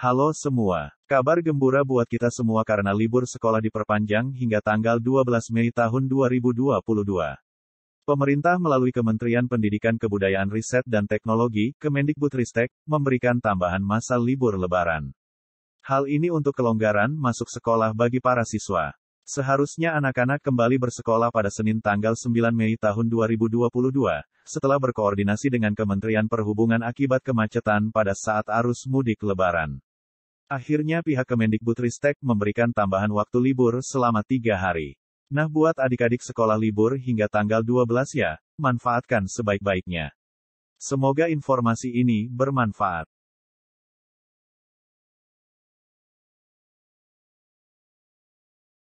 Halo semua, kabar gembira buat kita semua karena libur sekolah diperpanjang hingga tanggal 12 Mei tahun 2022. Pemerintah melalui Kementerian Pendidikan Kebudayaan Riset dan Teknologi, Kemendikbudristek, memberikan tambahan masa libur lebaran. Hal ini untuk kelonggaran masuk sekolah bagi para siswa. Seharusnya anak-anak kembali bersekolah pada Senin tanggal 9 Mei tahun 2022, setelah berkoordinasi dengan Kementerian Perhubungan akibat kemacetan pada saat arus mudik lebaran. Akhirnya pihak Kemendikbudristek memberikan tambahan waktu libur selama tiga hari. Nah buat adik-adik sekolah libur hingga tanggal 12 ya, manfaatkan sebaik-baiknya. Semoga informasi ini bermanfaat.